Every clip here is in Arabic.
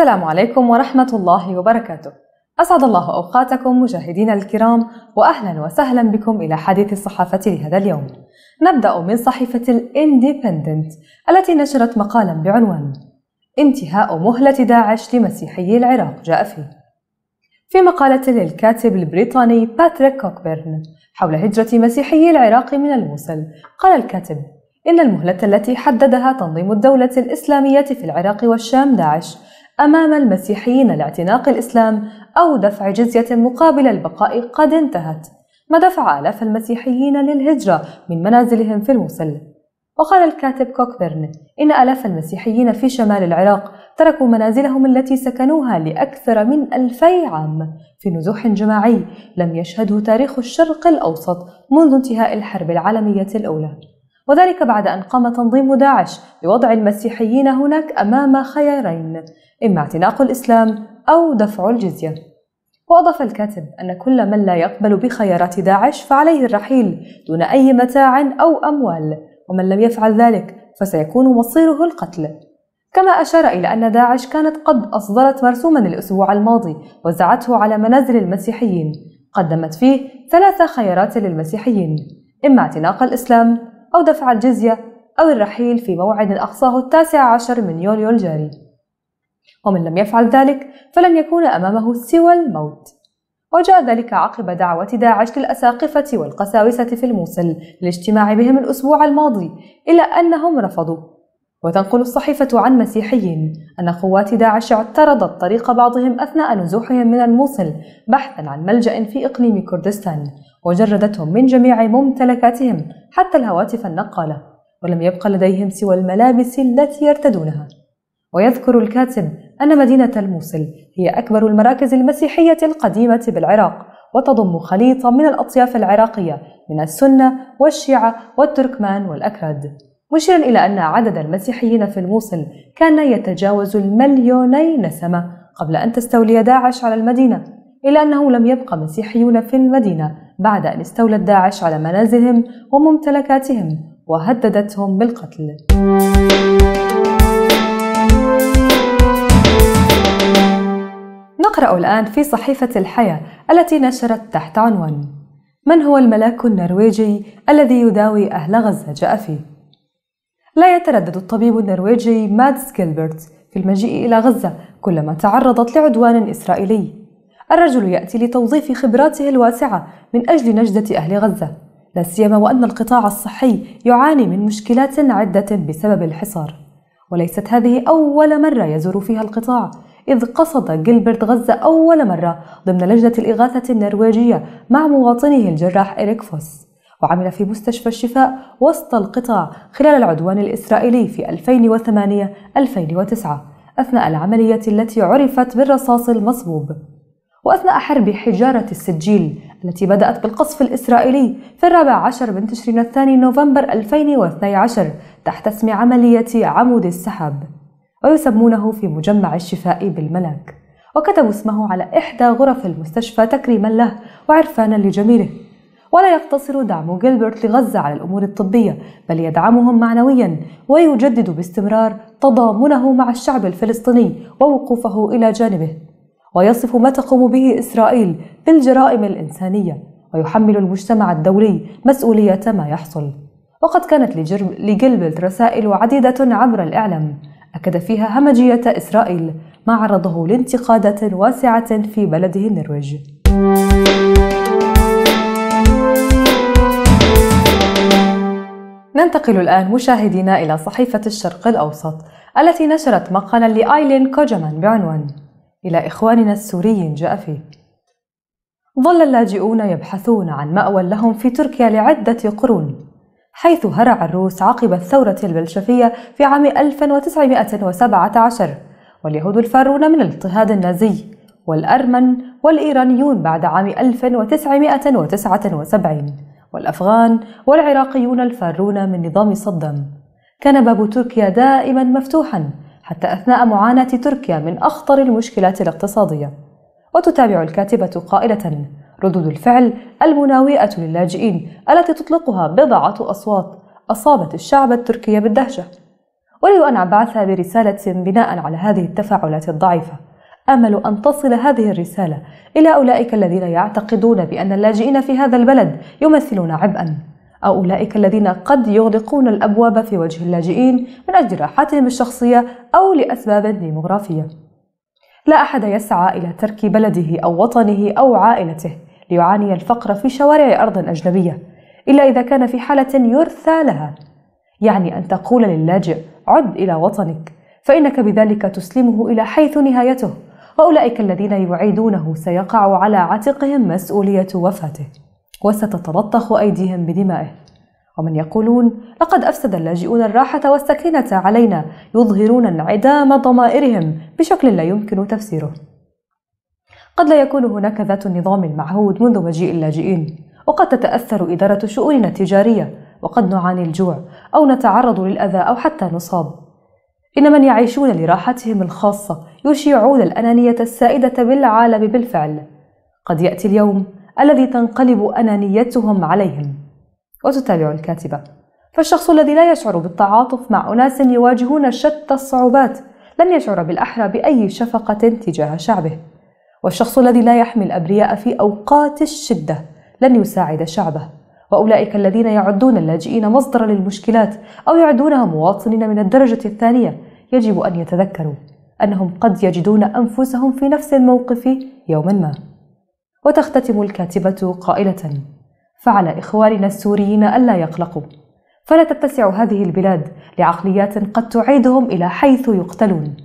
السلام عليكم ورحمة الله وبركاته. أسعد الله أوقاتكم مشاهدينا الكرام وأهلا وسهلا بكم إلى حديث الصحافة لهذا اليوم. نبدأ من صحيفة الاندبندنت التي نشرت مقالا بعنوان انتهاء مهلة داعش لمسيحي العراق جاء فيه. في مقالة للكاتب البريطاني باتريك كوكبيرن حول هجرة مسيحي العراق من الموصل، قال الكاتب: إن المهلة التي حددها تنظيم الدولة الإسلامية في العراق والشام داعش أمام المسيحيين لاعتناق الإسلام أو دفع جزية مقابل البقاء قد انتهت ما دفع آلاف المسيحيين للهجرة من منازلهم في الموصل وقال الكاتب كوكبرن إن آلاف المسيحيين في شمال العراق تركوا منازلهم التي سكنوها لأكثر من ألفي عام في نزوح جماعي لم يشهده تاريخ الشرق الأوسط منذ انتهاء الحرب العالمية الأولى وذلك بعد أن قام تنظيم داعش بوضع المسيحيين هناك أمام خيارين إما اعتناق الإسلام أو دفع الجزية وأضاف الكاتب أن كل من لا يقبل بخيارات داعش فعليه الرحيل دون أي متاع أو أموال ومن لم يفعل ذلك فسيكون مصيره القتل كما أشار إلى أن داعش كانت قد أصدرت مرسوما الأسبوع الماضي وزعته على منازل المسيحيين قدمت فيه ثلاث خيارات للمسيحيين إما اعتناق الإسلام أو دفع الجزية أو الرحيل في موعد أقصاه التاسع عشر من يوليو الجاري ومن لم يفعل ذلك فلن يكون أمامه سوى الموت وجاء ذلك عقب دعوة داعش للأساقفة والقساوسة في الموصل للاجتماع بهم الأسبوع الماضي إلا أنهم رفضوا وتنقل الصحيفة عن مسيحيين أن قوات داعش اعترضت طريق بعضهم أثناء نزوحهم من الموصل بحثا عن ملجأ في إقليم كردستان وجردتهم من جميع ممتلكاتهم حتى الهواتف النقالة ولم يبق لديهم سوى الملابس التي يرتدونها ويذكر الكاتب أن مدينة الموصل هي أكبر المراكز المسيحية القديمة بالعراق وتضم خليطا من الأطياف العراقية من السنة والشيعة والتركمان والأكراد مشيرا إلى أن عدد المسيحيين في الموصل كان يتجاوز المليوني نسمة قبل أن تستولي داعش على المدينة إلا أنه لم يبقى مسيحيون في المدينة بعد أن استولت داعش على منازلهم وممتلكاتهم وهددتهم بالقتل نقرأ الآن في صحيفة الحياة التي نشرت تحت عنوان: من هو الملاك النرويجي الذي يداوي أهل غزة فيه؟ لا يتردد الطبيب النرويجي مادس جيلبرت في المجيء إلى غزة كلما تعرضت لعدوان إسرائيلي. الرجل يأتي لتوظيف خبراته الواسعة من أجل نجدة أهل غزة، لا سيما وأن القطاع الصحي يعاني من مشكلات عدة بسبب الحصار. وليست هذه أول مرة يزور فيها القطاع إذ قصد جيلبرت غزة أول مرة ضمن لجنة الإغاثة النرويجية مع مواطنه الجراح إريك فوس وعمل في مستشفى الشفاء وسط القطاع خلال العدوان الإسرائيلي في 2008-2009 أثناء العملية التي عرفت بالرصاص المصبوب وأثناء حرب حجارة السجيل التي بدأت بالقصف الإسرائيلي في الرابع عشر من تشرين الثاني نوفمبر 2012 تحت اسم عملية عمود السحاب ويسمونه في مجمع الشفاء بالملاك وكتبوا اسمه على إحدى غرف المستشفى تكريما له وعرفانا لجميله ولا يقتصر دعم جيلبرت لغزة على الأمور الطبية بل يدعمهم معنويا ويجدد باستمرار تضامنه مع الشعب الفلسطيني ووقوفه إلى جانبه ويصف ما تقوم به إسرائيل بالجرائم الإنسانية ويحمل المجتمع الدولي مسؤولية ما يحصل وقد كانت لجيلبرت رسائل عديدة عبر الإعلام أكد فيها همجية إسرائيل ما عرضه لانتقادات واسعة في بلده النرويج ننتقل الآن مشاهدينا إلى صحيفة الشرق الأوسط التي نشرت مقالا لآيلين كوجمان بعنوان إلى إخواننا السوريين جاء فيه ظل اللاجئون يبحثون عن مأوى لهم في تركيا لعدة قرون حيث هرع الروس عقب الثورة البلشفية في عام 1917 واليهود الفارون من الاضطهاد النازي والأرمن والإيرانيون بعد عام 1979 والأفغان والعراقيون الفارون من نظام صدام كان باب تركيا دائما مفتوحا حتى أثناء معاناة تركيا من أخطر المشكلات الاقتصادية وتتابع الكاتبة قائلة ردود الفعل المناوئة للاجئين التي تطلقها بضعة أصوات أصابت الشعب التركي بالدهشة أريد أن أبعث برسالة بناء على هذه التفاعلات الضعيفة آمل أن تصل هذه الرسالة إلى أولئك الذين يعتقدون بأن اللاجئين في هذا البلد يمثلون عبئا أو أولئك الذين قد يغلقون الأبواب في وجه اللاجئين من أجل راحتهم الشخصية أو لأسباب ديمغرافية لا أحد يسعى إلى ترك بلده أو وطنه أو عائلته ليعاني الفقر في شوارع أرض أجنبية إلا إذا كان في حالة يرثى لها يعني أن تقول للاجئ عد إلى وطنك فإنك بذلك تسلمه إلى حيث نهايته وأولئك الذين يعيدونه سيقع على عاتقهم مسؤولية وفاته وستتلطخ أيديهم بدمائه ومن يقولون لقد أفسد اللاجئون الراحة والسكينة علينا يظهرون انعدام ضمائرهم بشكل لا يمكن تفسيره قد لا يكون هناك ذات النظام المعهود منذ مجيء اللاجئين وقد تتأثر إدارة شؤوننا التجارية وقد نعاني الجوع أو نتعرض للأذى أو حتى نصاب إن من يعيشون لراحتهم الخاصة يشيعون الأنانية السائدة بالعالم بالفعل قد يأتي اليوم الذي تنقلب أنانيتهم عليهم وتتابع الكاتبة فالشخص الذي لا يشعر بالتعاطف مع أناس يواجهون شتى الصعوبات لن يشعر بالأحرى بأي شفقة تجاه شعبه والشخص الذي لا يحمي الأبرياء في أوقات الشدة لن يساعد شعبه وأولئك الذين يعدون اللاجئين مصدرا للمشكلات أو يعدونها مواطنين من الدرجة الثانية يجب أن يتذكروا أنهم قد يجدون أنفسهم في نفس الموقف يوما ما وتختتم الكاتبة قائلة فعلى إخواننا السوريين ألا يقلقوا فلا تتسع هذه البلاد لعقليات قد تعيدهم إلى حيث يقتلون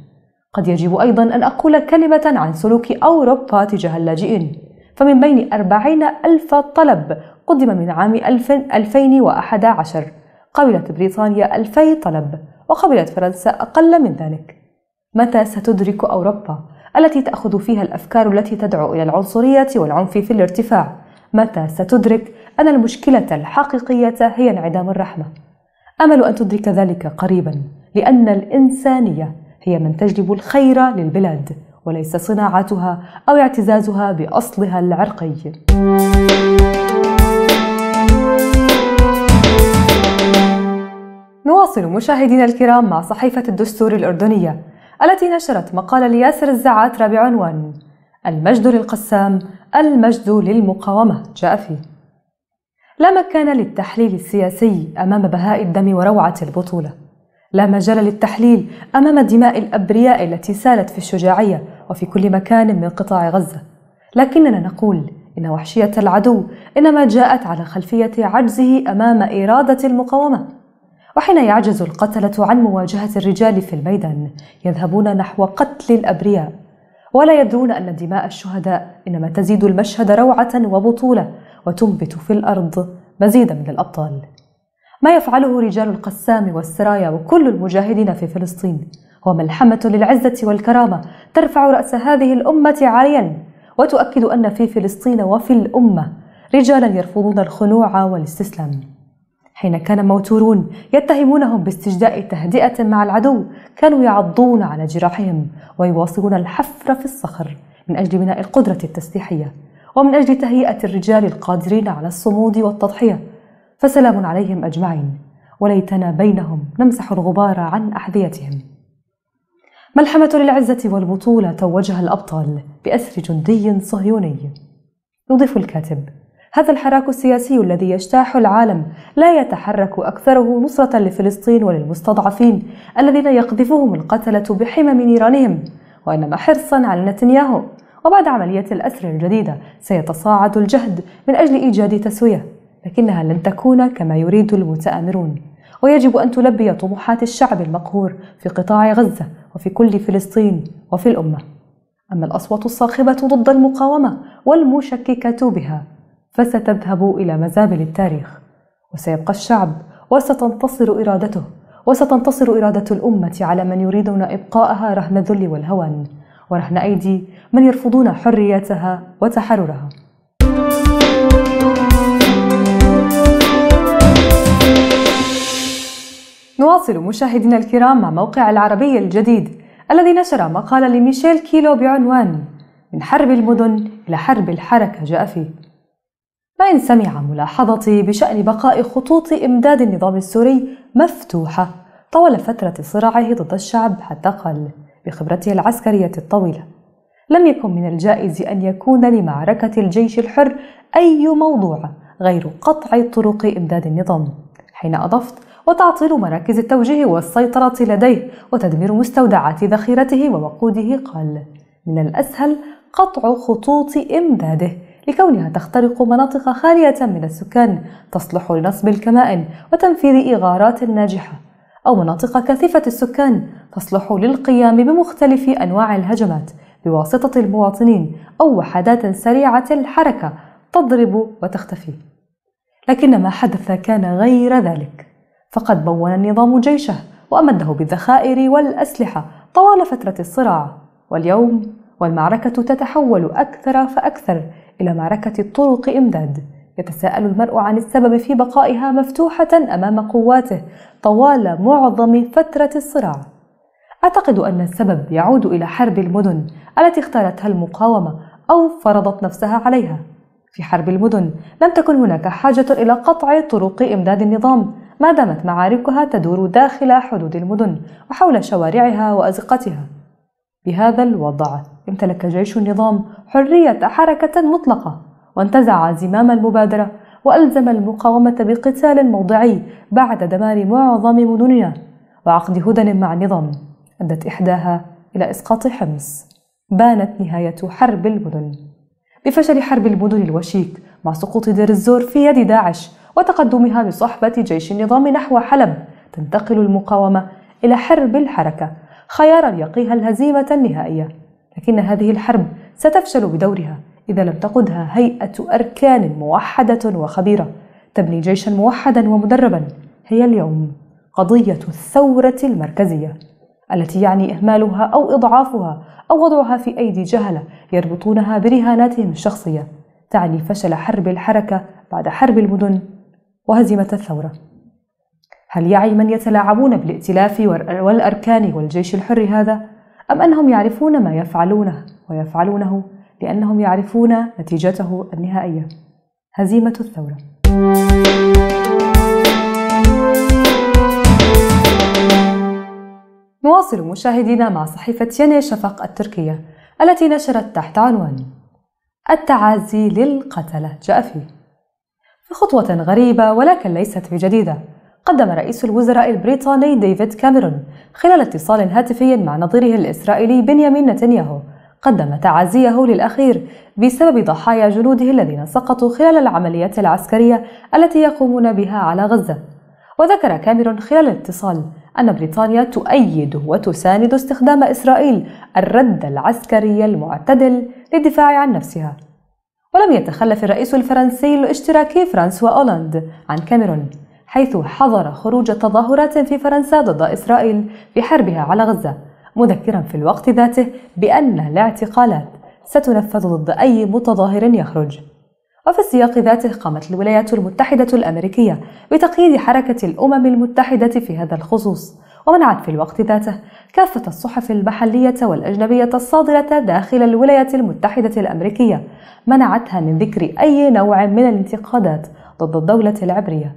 قد يجب أيضا أن أقول كلمة عن سلوك أوروبا تجاه اللاجئين فمن بين أربعين ألف طلب قدم من عام 2011 قبلت بريطانيا 2000 طلب وقبلت فرنسا أقل من ذلك متى ستدرك أوروبا التي تأخذ فيها الأفكار التي تدعو إلى العنصرية والعنف في الارتفاع متى ستدرك أن المشكلة الحقيقية هي انعدام الرحمة أمل أن تدرك ذلك قريبا لأن الإنسانية هي من تجلب الخير للبلاد وليس صناعتها أو اعتزازها بأصلها العرقي نواصل مشاهدينا الكرام مع صحيفة الدستور الأردنية التي نشرت مقال لياسر الزعات بعنوان المجد للقسام المجد للمقاومة جاء فيه لا مكان للتحليل السياسي أمام بهاء الدم وروعة البطولة لا مجال للتحليل أمام دماء الأبرياء التي سالت في الشجاعية وفي كل مكان من قطاع غزة لكننا نقول إن وحشية العدو إنما جاءت على خلفية عجزه أمام إرادة المقاومة وحين يعجز القتلة عن مواجهة الرجال في الميدان يذهبون نحو قتل الأبرياء ولا يدرون أن دماء الشهداء إنما تزيد المشهد روعة وبطولة وتنبت في الأرض مزيدا من الأبطال ما يفعله رجال القسام والسرايا وكل المجاهدين في فلسطين هو ملحمة للعزة والكرامة ترفع رأس هذه الأمة عاليا وتؤكد أن في فلسطين وفي الأمة رجالا يرفضون الخنوع والاستسلام حين كان موتورون يتهمونهم باستجداء تهدئة مع العدو كانوا يعضون على جراحهم ويواصلون الحفر في الصخر من أجل بناء القدرة التسليحية ومن أجل تهيئة الرجال القادرين على الصمود والتضحية فسلام عليهم أجمعين وليتنا بينهم نمسح الغبار عن أحذيتهم ملحمة للعزة والبطولة توجها الأبطال بأسر جندي صهيوني يضيف الكاتب هذا الحراك السياسي الذي يجتاح العالم لا يتحرك أكثره نصرة لفلسطين وللمستضعفين الذين يقذفهم القتلة بحمم نيرانهم وإنما حرصا على نتنياهو وبعد عملية الأسر الجديدة سيتصاعد الجهد من أجل إيجاد تسوية لكنها لن تكون كما يريد المتآمرون ويجب أن تلبي طموحات الشعب المقهور في قطاع غزة وفي كل فلسطين وفي الأمة أما الأصوات الصاخبة ضد المقاومة والمشككة بها فستذهب إلى مزابل التاريخ وسيبقى الشعب وستنتصر إرادته وستنتصر إرادة الأمة على من يريدون إبقاءها رهن الذل والهوان ورهن أيدي من يرفضون حريتها وتحررها نواصل مشاهدينا الكرام مع موقع العربي الجديد الذي نشر مقالا لميشيل كيلو بعنوان من حرب المدن إلى حرب الحركة جاء فيه إن سمع ملاحظتي بشأن بقاء خطوط إمداد النظام السوري مفتوحة طوال فترة صراعه ضد الشعب حتى قال بخبرته العسكرية الطويلة لم يكن من الجائز أن يكون لمعركة الجيش الحر أي موضوع غير قطع طرق إمداد النظام حين أضفت وتعطيل مراكز التوجيه والسيطرة لديه وتدمير مستودعات ذخيرته ووقوده قال من الأسهل قطع خطوط إمداده لكونها تخترق مناطق خالية من السكان تصلح لنصب الكمائن وتنفيذ إغارات ناجحة أو مناطق كثيفة السكان تصلح للقيام بمختلف أنواع الهجمات بواسطة المواطنين أو وحدات سريعة الحركة تضرب وتختفي لكن ما حدث كان غير ذلك فقد بوّن النظام جيشه وأمده بالذخائر والأسلحة طوال فترة الصراع واليوم والمعركة تتحول أكثر فأكثر إلى معركة الطرق إمداد يتساءل المرء عن السبب في بقائها مفتوحة أمام قواته طوال معظم فترة الصراع أعتقد أن السبب يعود إلى حرب المدن التي اختارتها المقاومة أو فرضت نفسها عليها في حرب المدن لم تكن هناك حاجة إلى قطع طرق إمداد النظام ما دامت معاركها تدور داخل حدود المدن وحول شوارعها وأزقتها بهذا الوضع امتلك جيش النظام حرية حركة مطلقة وانتزع زمام المبادرة وألزم المقاومة بقتال موضعي بعد دمار معظم مدننا وعقد هدن مع النظام أدت إحداها إلى إسقاط حمص بانت نهاية حرب المدن بفشل حرب المدن الوشيك مع سقوط دير الزور في يد داعش وتقدمها بصحبة جيش النظام نحو حلب تنتقل المقاومة إلى حرب الحركة خيارا يقيها الهزيمة النهائية لكن هذه الحرب ستفشل بدورها إذا لم تقدها هيئة أركان موحدة وخبيرة تبني جيشا موحدا ومدربا هي اليوم قضية الثورة المركزية التي يعني إهمالها أو إضعافها أو وضعها في أيدي جهلة يربطونها برهاناتهم الشخصية تعني فشل حرب الحركة بعد حرب المدن وهزيمة الثورة هل يعي من يتلاعبون بالائتلاف والأركان والجيش الحر هذا أم أنهم يعرفون ما يفعلونه ويفعلونه لأنهم يعرفون نتيجته النهائية هزيمة الثورة نواصل مشاهدينا مع صحيفة يني شفق التركية التي نشرت تحت عنوان التعازي للقتلة جاء فيه بخطوة غريبة ولكن ليست بجديدة قدم رئيس الوزراء البريطاني ديفيد كاميرون خلال اتصال هاتفي مع نظيره الإسرائيلي بنيامين نتنياهو قدم تعازيه للأخير بسبب ضحايا جنوده الذين سقطوا خلال العمليات العسكرية التي يقومون بها على غزة وذكر كاميرون خلال الاتصال أن بريطانيا تؤيد وتساند استخدام إسرائيل الرد العسكري المعتدل للدفاع عن نفسها ولم يتخلف الرئيس الفرنسي الاشتراكي فرانسوا أولاند عن كاميرون حيث حظر خروج تظاهرات في فرنسا ضد إسرائيل في حربها على غزة مذكرا في الوقت ذاته بأن الاعتقالات ستنفذ ضد أي متظاهر يخرج وفي السياق ذاته قامت الولايات المتحدة الأمريكية بتقييد حركة الأمم المتحدة في هذا الخصوص ومنعت في الوقت ذاته كافة الصحف المحلية والأجنبية الصادرة داخل الولايات المتحدة الأمريكية منعتها من ذكر أي نوع من الانتقادات ضد الدولة العبرية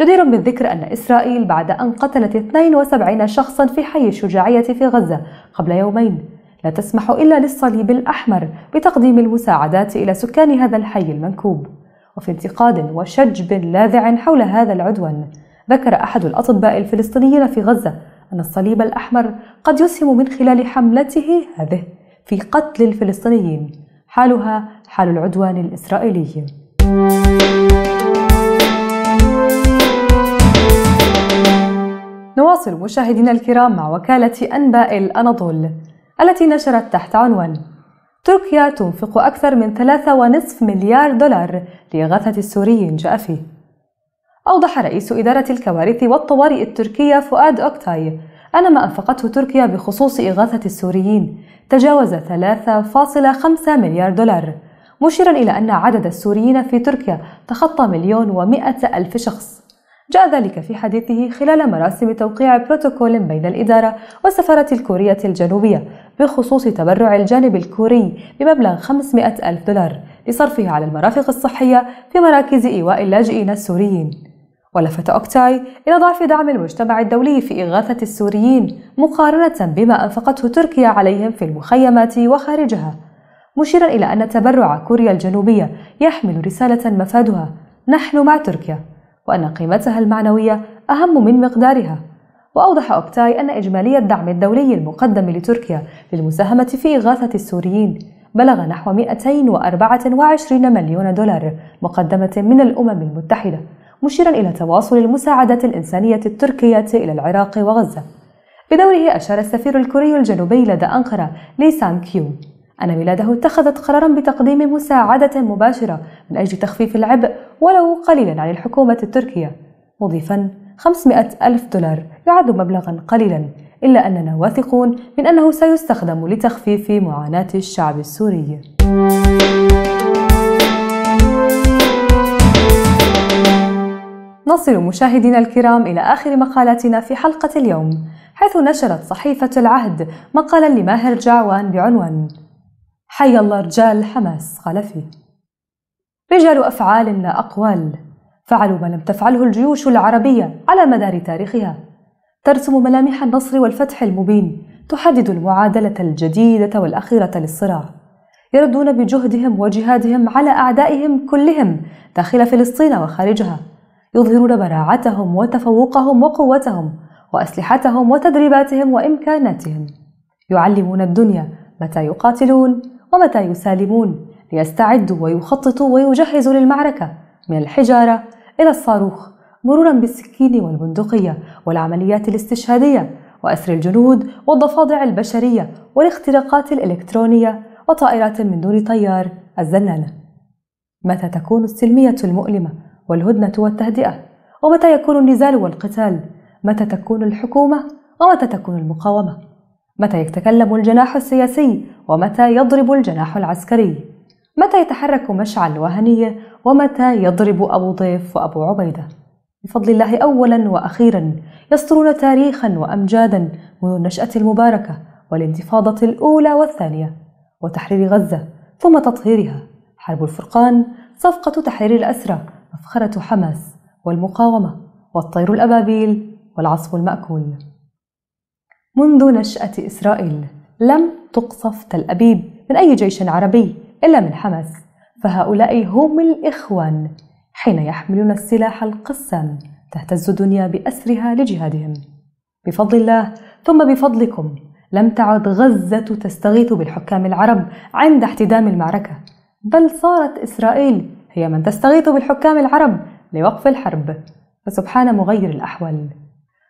جدير بالذكر أن إسرائيل بعد أن قتلت 72 شخصا في حي الشجاعية في غزة قبل يومين لا تسمح إلا للصليب الأحمر بتقديم المساعدات إلى سكان هذا الحي المنكوب وفي انتقاد وشجب لاذع حول هذا العدوان ذكر أحد الأطباء الفلسطينيين في غزة أن الصليب الأحمر قد يسهم من خلال حملته هذه في قتل الفلسطينيين حالها حال العدوان الإسرائيلي نواصل مشاهدينا الكرام مع وكالة أنباء الأناضول التي نشرت تحت عنوان تركيا تنفق أكثر من 3.5 مليار دولار لإغاثة السوريين جاء فيه أوضح رئيس إدارة الكوارث والطوارئ التركية فؤاد أكتاي أن ما أنفقته تركيا بخصوص إغاثة السوريين تجاوز 3.5 مليار دولار مشيرا إلى أن عدد السوريين في تركيا تخطى مليون ومئة ألف شخص جاء ذلك في حديثه خلال مراسم توقيع بروتوكول بين الإدارة والسفارة الكورية الجنوبية بخصوص تبرع الجانب الكوري بمبلغ 500 ألف دولار لصرفه على المرافق الصحية في مراكز إيواء اللاجئين السوريين ولفت أوكتاي إلى ضعف دعم المجتمع الدولي في إغاثة السوريين مقارنة بما أنفقته تركيا عليهم في المخيمات وخارجها مشيرا إلى أن تبرع كوريا الجنوبية يحمل رسالة مفادها نحن مع تركيا وأن قيمتها المعنوية أهم من مقدارها وأوضح أوكتاي أن إجمالي الدعم الدولي المقدم لتركيا للمساهمة في إغاثة السوريين بلغ نحو 224 مليون دولار مقدمة من الأمم المتحدة مشيرا إلى تواصل المساعدات الإنسانية التركية إلى العراق وغزة بدوره أشار السفير الكوري الجنوبي لدى أنقرة لي سان كيو أن بلاده اتخذت قرارا بتقديم مساعدة مباشرة من أجل تخفيف العبء ولو قليلا عن الحكومة التركية مضيفا 500 ألف دولار يعد مبلغا قليلا إلا أننا واثقون من أنه سيستخدم لتخفيف معاناة الشعب السوري نصل مشاهدينا الكرام إلى آخر مقالاتنا في حلقة اليوم حيث نشرت صحيفة العهد مقالا لماهر جعوان بعنوان حي الله رجال حماس قال فيه رجال أفعال لا أقوال فعلوا ما لم تفعله الجيوش العربية على مدار تاريخها ترسم ملامح النصر والفتح المبين تحدد المعادلة الجديدة والأخيرة للصراع يردون بجهدهم وجهادهم على أعدائهم كلهم داخل فلسطين وخارجها يظهرون براعتهم وتفوقهم وقوتهم وأسلحتهم وتدريباتهم وإمكاناتهم يعلمون الدنيا متى يقاتلون ومتى يسالمون ليستعدوا ويخططوا ويجهزوا للمعركة من الحجارة إلى الصاروخ مرورا بالسكين والبندقية والعمليات الاستشهادية وأسر الجنود والضفادع البشرية والاختراقات الإلكترونية وطائرات من دون طيار الزنانة متى تكون السلمية المؤلمة والهدنة والتهدئة ومتى يكون النزال والقتال متى تكون الحكومة ومتى تكون المقاومة متى يتكلم الجناح السياسي ومتى يضرب الجناح العسكري متى يتحرك مشعل وهنية ومتى يضرب أبو ضيف وأبو عبيدة بفضل الله أولا وأخيرا يسطرون تاريخا وأمجادا منذ النشأة المباركة والانتفاضة الأولى والثانية وتحرير غزة ثم تطهيرها حرب الفرقان صفقة تحرير الأسرى أفخرة حماس والمقاومة والطير الأبابيل والعصف المأكول منذ نشأة إسرائيل لم تقصف تل أبيب من أي جيش عربي إلا من حماس فهؤلاء هم الإخوان حين يحملون السلاح القسام تهتز الدنيا بأسرها لجهادهم بفضل الله ثم بفضلكم لم تعد غزة تستغيث بالحكام العرب عند احتدام المعركة بل صارت إسرائيل هي من تستغيث بالحكام العرب لوقف الحرب فسبحان مغير الأحوال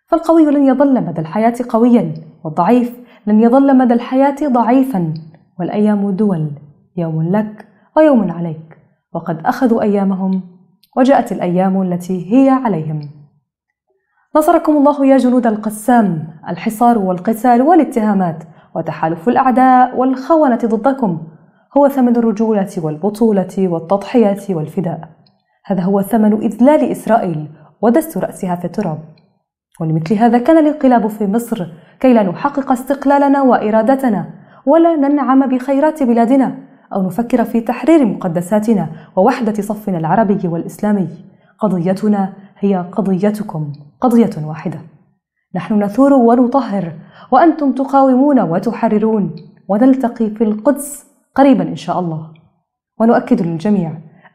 فالقوي لن يظل مدى الحياة قويا والضعيف لن يظل مدى الحياة ضعيفا والأيام دول يوم لك ويوم عليك وقد أخذوا أيامهم وجاءت الأيام التي هي عليهم نصركم الله يا جنود القسام الحصار والقتال والاتهامات وتحالف الأعداء والخونة ضدكم هو ثمن الرجولة والبطولة والتضحية والفداء هذا هو ثمن إذلال إسرائيل ودست رأسها في التراب ولمثل هذا كان الانقلاب في مصر كي لا نحقق استقلالنا وإرادتنا ولا ننعم بخيرات بلادنا أو نفكر في تحرير مقدساتنا ووحدة صفنا العربي والإسلامي قضيتنا هي قضيتكم قضية واحدة نحن نثور ونطهر وأنتم تقاومون وتحررون ونلتقي في القدس قريبا إن شاء الله ونؤكد للجميع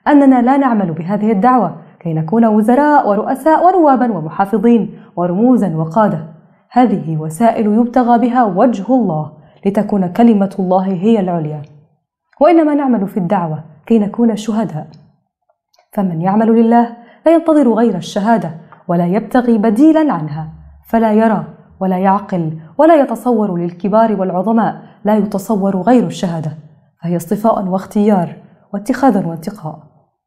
أننا لا نعمل بهذه الدعوة كي نكون وزراء ورؤساء ونوابا ومحافظين ورموزا وقادة هذه وسائل يبتغى بها وجه الله لتكون كلمة الله هي العليا وإنما نعمل في الدعوة كي نكون شهداء فمن يعمل لله لا ينتظر غير الشهادة ولا يبتغي بديلا عنها فلا يرى ولا يعقل ولا يتصور للكبار والعظماء لا يتصور غير الشهاده فهي اصطفاء واختيار واتخاذ وانتقاء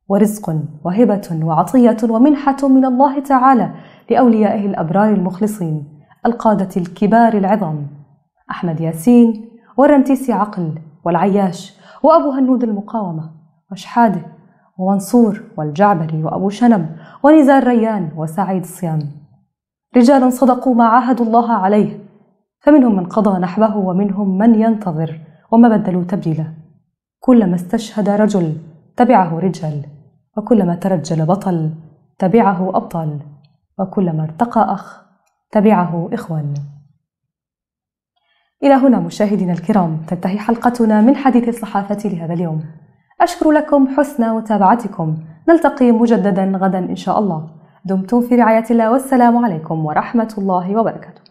ورزق وهبة وعطية ومنحة من الله تعالى لأوليائه الأبرار المخلصين القادة الكبار العظام أحمد ياسين والرنتيسي عقل والعياش وأبو هنود المقاومة وشحاده ومنصور والجعبري وأبو شنب ونزار ريان وسعيد الصيام رجال صدقوا ما عاهدوا الله عليه فمنهم من قضى نحبه ومنهم من ينتظر وما بدلوا تبديلا كلما استشهد رجل تبعه رجال وكلما ترجل بطل تبعه أبطال وكلما ارتقى أخ تبعه إخوان إلى هنا مشاهدينا الكرام تنتهي حلقتنا من حديث الصحافة لهذا اليوم أشكر لكم حسن متابعتكم نلتقي مجددا غدا إن شاء الله دمتم في رعاية الله والسلام عليكم ورحمة الله وبركاته